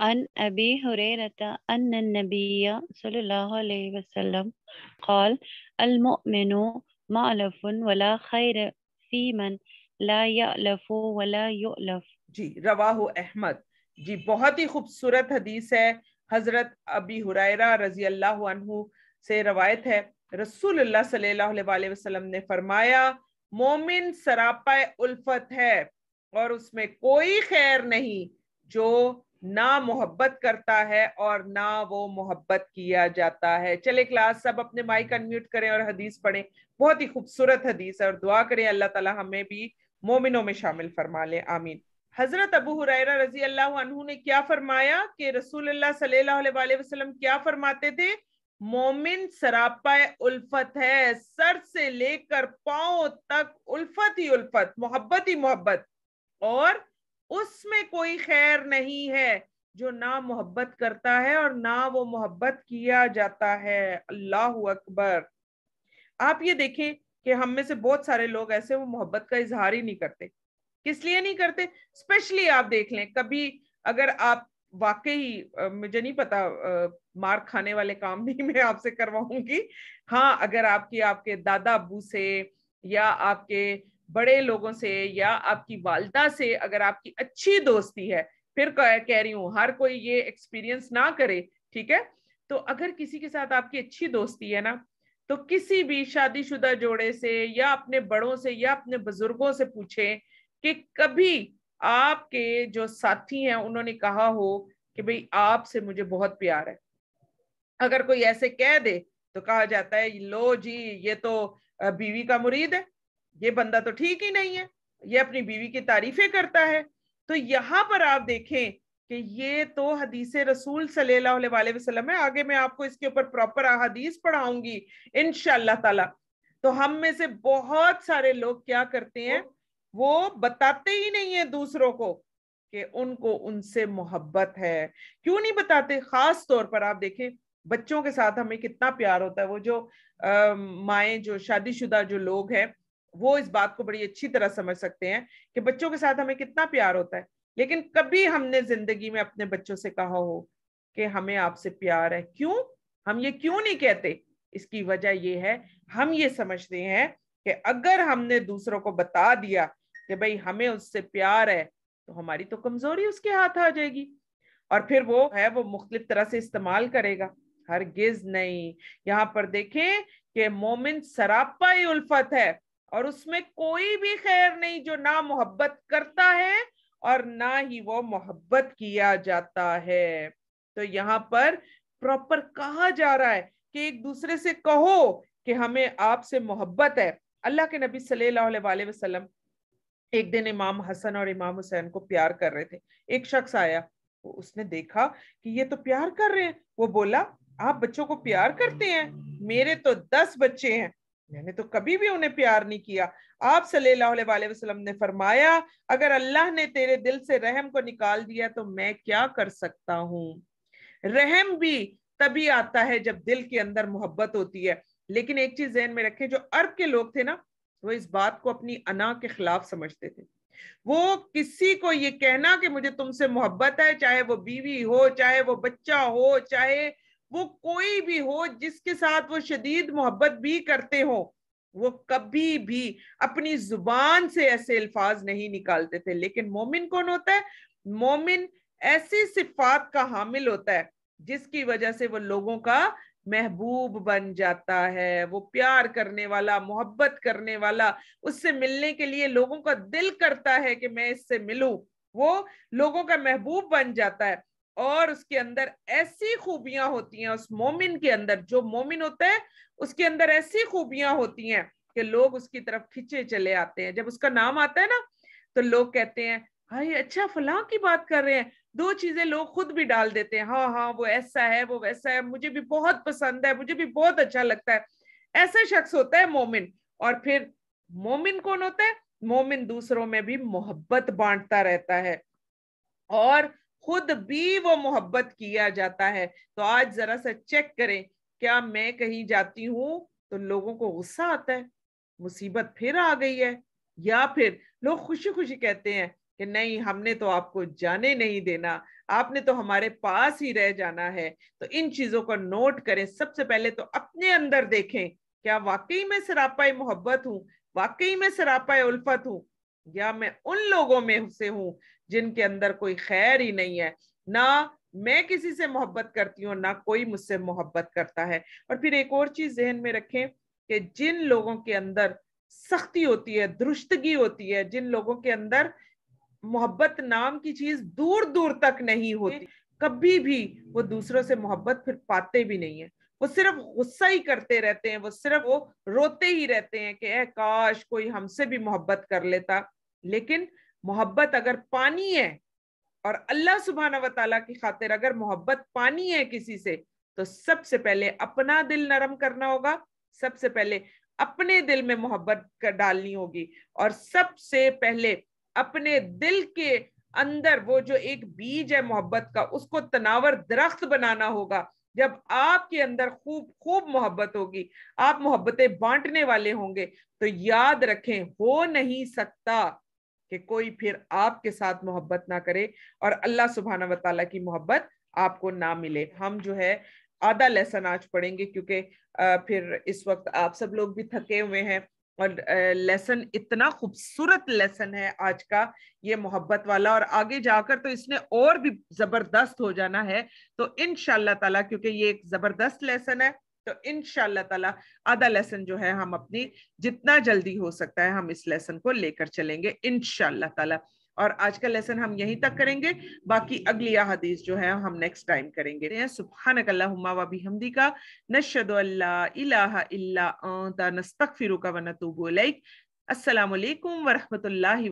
عن أبي هريرة أن النبي صلى الله عليه وسلم قال المؤمن مألف ولا خير في من ला यलफ वला युलफ जी रवाहु अहमद जी बहुत ही खूबसूरत हदीस है हजरत अबी हुरैरा रजी अल्लाह अनहु से रवायत है रसूलुल्लाह सल्लल्लाहु अलैहि वसल्लम ने फरमाया मोमिन सरापा उल्फत है और उसमें कोई खैर नहीं जो ना मोहब्बत करता है और ना वो मोहब्बत किया जाता है चले क्लास सब अपने माइक अनम्यूट करें और हदीस पढ़ें बहुत ही खूबसूरत हदीस और दुआ करें अल्लाह ताला हमें भी मोमिनों में शामिल फरमा ले आमीन हजरत अबू हुरैरा रजी अल्लाह ने क्या फरमाया कि रसूल सल्लल्लाहु अलैहि वसल्लम क्या फरमाते थे मोमिन सरापा उल्फत है सर से लेकर पाओ तक उल्फत ही उल्फत मोहब्बत ही मोहब्बत और उसमें कोई खैर नहीं है जो ना मोहब्बत करता है और ना वो मोहब्बत किया जाता है अल्लाह अकबर आप ये देखें कि हम में से बहुत सारे लोग ऐसे वो मोहब्बत का इजहार ही नहीं करते किस लिए नहीं करते स्पेशली आप देख लें कभी अगर आप वाकई मुझे नहीं पता मार खाने वाले काम नहीं मैं आपसे करवाऊंगी हाँ अगर आपकी आपके दादा अबू से या आपके बड़े लोगों से या आपकी वालदा से अगर आपकी अच्छी दोस्ती है फिर कह रही हूँ हर कोई ये एक्सपीरियंस ना करे ठीक है तो अगर किसी के साथ आपकी अच्छी दोस्ती है ना तो किसी भी शादीशुदा जोड़े से या अपने बड़ों से या अपने बुजुर्गों से पूछें कि कभी आपके जो साथी हैं उन्होंने कहा हो कि भाई आपसे मुझे बहुत प्यार है अगर कोई ऐसे कह दे तो कहा जाता है लो जी ये तो बीवी का मुरीद है ये बंदा तो ठीक ही नहीं है ये अपनी बीवी की तारीफें करता है तो यहाँ पर आप देखें कि ये तो हदीस रसूल सल्लाम है आगे मैं आपको इसके ऊपर प्रॉपर अदीस पढ़ाऊंगी इन ताला तो हम में से बहुत सारे लोग क्या करते हैं वो बताते ही नहीं है दूसरों को कि उनको उनसे मोहब्बत है क्यों नहीं बताते खास तौर पर आप देखें बच्चों के साथ हमें कितना प्यार होता है वो जो माए जो शादीशुदा जो लोग हैं वो इस बात को बड़ी अच्छी तरह समझ सकते हैं कि बच्चों के साथ हमें कितना प्यार होता है लेकिन कभी हमने जिंदगी में अपने बच्चों से कहा हो कि हमें आपसे प्यार है क्यों हम ये क्यों नहीं कहते इसकी वजह ये है हम ये समझते हैं कि अगर हमने दूसरों को बता दिया कि भाई हमें उससे प्यार है तो हमारी तो कमजोरी उसके हाथ आ जाएगी और फिर वो है वो मुख्तलिफ तरह से इस्तेमाल करेगा हर गिज नहीं यहाँ पर देखें कि मोमिन सरापा उल्फत है और उसमें कोई भी खैर नहीं जो ना मोहब्बत करता है और ना ही वो मोहब्बत किया जाता है तो यहाँ पर प्रॉपर कहा जा रहा है कि एक दूसरे से कहो कि हमें आपसे मोहब्बत है अल्लाह के नबी सल्लल्लाहु अलैहि वसल्लम एक दिन इमाम हसन और इमाम हुसैन को प्यार कर रहे थे एक शख्स आया उसने देखा कि ये तो प्यार कर रहे हैं वो बोला आप बच्चों को प्यार करते हैं मेरे तो दस बच्चे हैं मैंने तो कभी भी उन्हें प्यार नहीं किया आप वसल्लम ने फरमाया अगर अल्लाह ने तेरे दिल से रहम को निकाल दिया तो मैं क्या कर सकता हूँ रहम भी तभी आता है जब दिल के अंदर मोहब्बत होती है लेकिन एक चीज जहन में रखे जो अरब के लोग थे ना वो इस बात को अपनी अना के खिलाफ समझते थे वो किसी को ये कहना कि मुझे तुमसे मोहब्बत है चाहे वो बीवी हो चाहे वो बच्चा हो चाहे वो कोई भी हो जिसके साथ वो शदीद मोहब्बत भी करते हो वो कभी भी अपनी जुबान से ऐसे अल्फाज नहीं निकालते थे लेकिन मोमिन कौन होता है मोमिन ऐसी सिफात का हामिल होता है जिसकी वजह से वो लोगों का महबूब बन जाता है वो प्यार करने वाला मोहब्बत करने वाला उससे मिलने के लिए लोगों का दिल करता है कि मैं इससे मिलूं वो लोगों का महबूब बन जाता है और उसके अंदर ऐसी खूबियां होती हैं उस मोमिन के अंदर जो मोमिन होता है उसके अंदर ऐसी खूबियां होती हैं कि लोग उसकी तरफ खिंचे चले आते हैं जब उसका नाम आता है ना तो लोग कहते हैं हाई अच्छा फलां की बात कर रहे हैं दो चीजें लोग खुद भी डाल देते हैं हाँ हाँ वो ऐसा है वो वैसा है मुझे भी बहुत पसंद है मुझे भी बहुत अच्छा लगता है ऐसा शख्स होता है मोमिन और फिर मोमिन कौन होता है मोमिन दूसरों में भी मोहब्बत बांटता रहता है और खुद भी वो मोहब्बत किया जाता है तो आज जरा सा चेक करें क्या मैं कहीं जाती हूं तो लोगों को गुस्सा आता है मुसीबत फिर आ गई है या फिर लोग खुशी खुशी कहते हैं कि नहीं हमने तो आपको जाने नहीं देना आपने तो हमारे पास ही रह जाना है तो इन चीजों को नोट करें सबसे पहले तो अपने अंदर देखें क्या वाकई में सरापाई मोहब्बत हूँ वाकई में सरापाई उल्फत हूँ या मैं उन लोगों में से हूँ जिनके अंदर कोई खैर ही नहीं है ना मैं किसी से मोहब्बत करती हूँ ना कोई मुझसे मोहब्बत करता है और फिर एक और चीज जहन में रखें कि जिन लोगों के अंदर सख्ती होती है दुरुस्तगी होती है जिन लोगों के अंदर मोहब्बत नाम की चीज दूर दूर तक नहीं होती कभी भी वो दूसरों से मोहब्बत फिर पाते भी नहीं है वो सिर्फ गुस्सा ही करते रहते हैं वो सिर्फ वो रोते ही रहते हैं कि ए काश कोई हमसे भी मोहब्बत कर लेता लेकिन मोहब्बत अगर पानी है और अल्लाह सुबहाना वाली की खातिर अगर मोहब्बत पानी है किसी से तो सबसे पहले अपना दिल नरम करना होगा सबसे पहले अपने दिल में मोहब्बत कर डालनी होगी और सबसे पहले अपने दिल के अंदर वो जो एक बीज है मोहब्बत का उसको तनावर दरख्त बनाना होगा जब आपके अंदर खूब खूब मोहब्बत होगी आप मोहब्बतें बांटने वाले होंगे तो याद रखें हो नहीं सकता कि कोई फिर आपके साथ मोहब्बत ना करे और अल्लाह सुबहाना वाली की मोहब्बत आपको ना मिले हम जो है आधा लेसन आज पढ़ेंगे क्योंकि फिर इस वक्त आप सब लोग भी थके हुए हैं और लेसन इतना खूबसूरत लेसन है आज का ये मोहब्बत वाला और आगे जाकर तो इसने और भी जबरदस्त हो जाना है तो इन ताला क्योंकि ये एक जबरदस्त लेसन है तो इन ताला आधा लेसन जो है हम अपनी जितना जल्दी हो सकता है हम इस लेसन को लेकर चलेंगे इन ताला और आज का लेसन हम यहीं तक करेंगे बाकी अगली हदीस जो है हम नेक्स्ट टाइम करेंगे सुबहान अल्लाह का नशद अल्लाह फिर का वनतूबो लाइक वरहमत